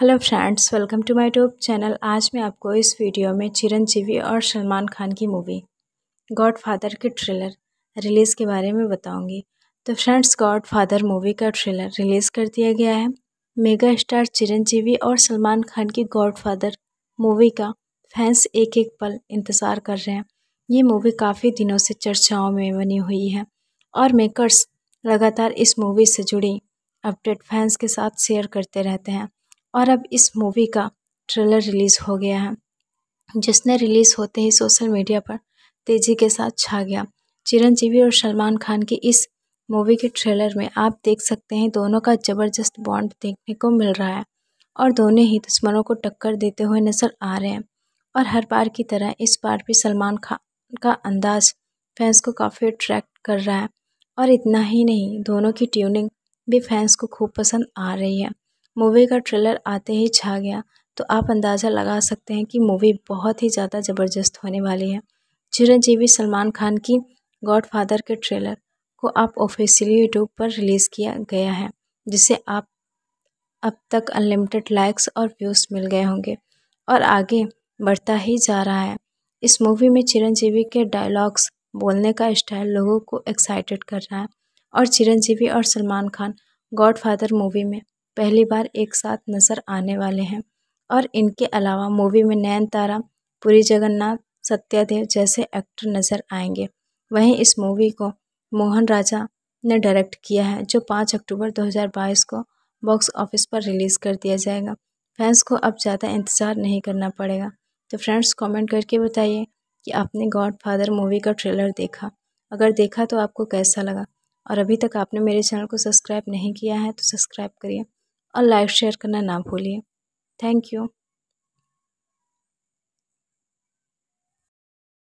hello friends welcome to my tube channel आज मैं आपको इस वीडियो में चिरंजीवी और सलमान खान की मूवी गॉडफादर के ट्रेलर रिलीज़ के बारे में बताऊंगी तो फ्रेंड्स गॉडफादर मूवी का ट्रेलर रिलीज़ कर दिया गया है मेगा स्टार चिरंजीवी और सलमान खान की गॉडफादर मूवी का फैंस एक एक पल इंतज़ार कर रहे हैं ये मूवी काफ़ी दिनों से चर्चाओं में बनी हुई है और मेकरस लगातार इस मूवी से जुड़ी अपडेट फैंस के साथ शेयर करते रहते हैं और अब इस मूवी का ट्रेलर रिलीज हो गया है जिसने रिलीज होते ही सोशल मीडिया पर तेजी के साथ छा गया चिरंजीवी और सलमान खान की इस मूवी के ट्रेलर में आप देख सकते हैं दोनों का ज़बरदस्त बॉन्ड देखने को मिल रहा है और दोनों ही दुश्मनों को टक्कर देते हुए नज़र आ रहे हैं और हर बार की तरह इस बार भी सलमान खान का अंदाज फैंस को काफ़ी अट्रैक्ट कर रहा है और इतना ही नहीं दोनों की ट्यूनिंग भी फैंस को खूब पसंद आ रही है मूवी का ट्रेलर आते ही छा गया तो आप अंदाज़ा लगा सकते हैं कि मूवी बहुत ही ज़्यादा ज़बरदस्त होने वाली है चिरंजीवी सलमान खान की गॉडफादर के ट्रेलर को आप ऑफिशियली यूट्यूब पर रिलीज़ किया गया है जिसे आप अब तक अनलिमिटेड लाइक्स और व्यूज़ मिल गए होंगे और आगे बढ़ता ही जा रहा है इस मूवी में चिरंजीवी के डायलॉग्स बोलने का स्टाइल लोगों को एक्साइटेड कर रहा है और चिरंजीवी और सलमान खान गॉडफादर मूवी में पहली बार एक साथ नज़र आने वाले हैं और इनके अलावा मूवी में तारा पुरी जगन्नाथ सत्यादेव जैसे एक्टर नज़र आएंगे वहीं इस मूवी को मोहन राजा ने डायरेक्ट किया है जो 5 अक्टूबर 2022 को बॉक्स ऑफिस पर रिलीज़ कर दिया जाएगा फैंस को अब ज़्यादा इंतज़ार नहीं करना पड़ेगा तो फ्रेंड्स कमेंट करके बताइए कि आपने गॉड फादर मूवी का ट्रेलर देखा अगर देखा तो आपको कैसा लगा और अभी तक आपने मेरे चैनल को सब्सक्राइब नहीं किया है तो सब्सक्राइब करिए और लाइक शेयर करना ना भूलिए थैंक यू